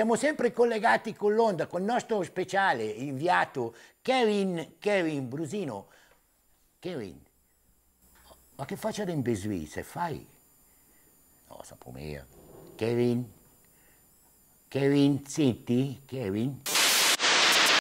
Siamo sempre collegati con l'onda, con il nostro speciale inviato Kevin, Kevin Brusino. Kevin, ma che faccia da imbesui se fai? No, sapo mia. Kevin, Kevin, senti, Kevin.